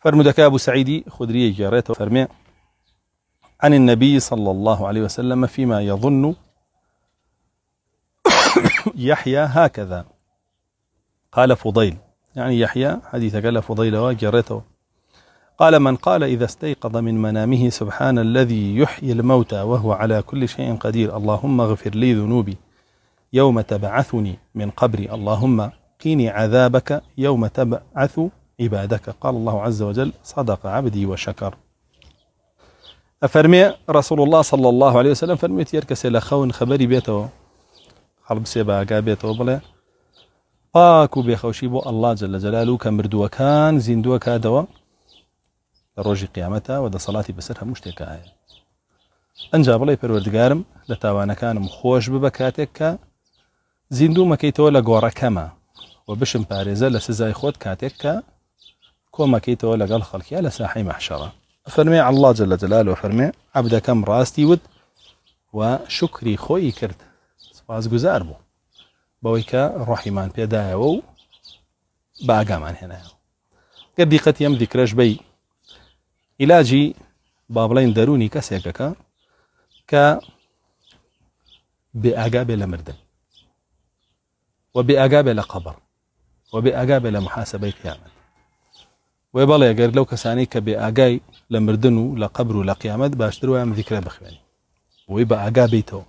فرمودك أبو سعيد خدري جاريته فرمي عن النبي صلى الله عليه وسلم فيما يظن يحيى هكذا قال فضيل يعني يحيى حديث قال فضيل وجاريته قال من قال إذا استيقظ من منامه سبحان الذي يحيي الموتى وهو على كل شيء قدير اللهم اغفر لي ذنوبي يوم تبعثني من قبري اللهم قيني عذابك يوم تبعث عبادك قال الله عز وجل صدق عبدي وشكر أفرمي رسول الله صلى الله عليه وسلم فرميت يركس إلى خون خبري بيته خلب سيبا قابيته بلا باك بيخوشي بو الله جل جلاله كمردو كان زندو كادو روجي قيامته ودى صلاتي بسرها مشتكا أنجا بلي پەروەردگارم لتاوانا كان مخوش ببە کاتێک کە زیندوو مەکەیتەوە كما وبشم و بشم پارێزە كوما كيتو قال خلقي على ساحي محشرة فرمي على الله جل جلاله فرمي عبد كم راستي ود وشكري خوي كرد سباز جزار بو بويكا كا روحي من باقا من هنا قد ديقت يم ذكرش بي علاجي بابلين داروني كسيكا كا بأقابة لمردن وبأقابة لقبر وبأقابة لمحاسبة يعمل وێ بەڵێ گەر لەو کەسانی کە بێ ئاگای لە مردن و لە قبر و لە قیامەت باشتر وایە دیکرە بخوێنی وی بە ئاگا بیتەوە